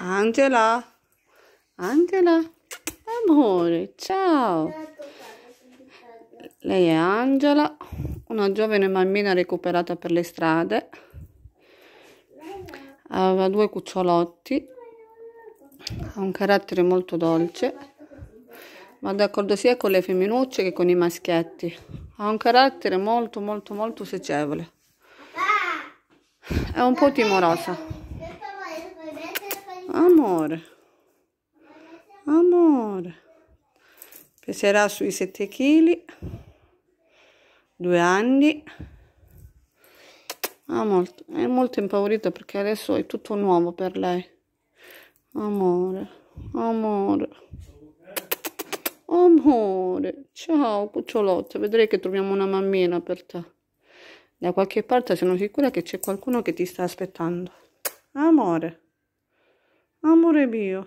Angela. Angela. Amore, ciao. Lei è Angela, una giovane bambina recuperata per le strade. Aveva due cucciolotti. Ha un carattere molto dolce. Va d'accordo sia con le femminucce che con i maschietti. Ha un carattere molto molto molto socievole. È un po' timorosa. Amor. Amor. Peserà sui 7 kg. Due anni. Amor, è molto impaurita perché adesso è tutto nuovo per lei. Amore, amore. Amore, ciao cucciolotto, vedrai che troviamo una mammina per te. Da qualche parte sono sicura che c'è qualcuno che ti sta aspettando. Amore. Amor é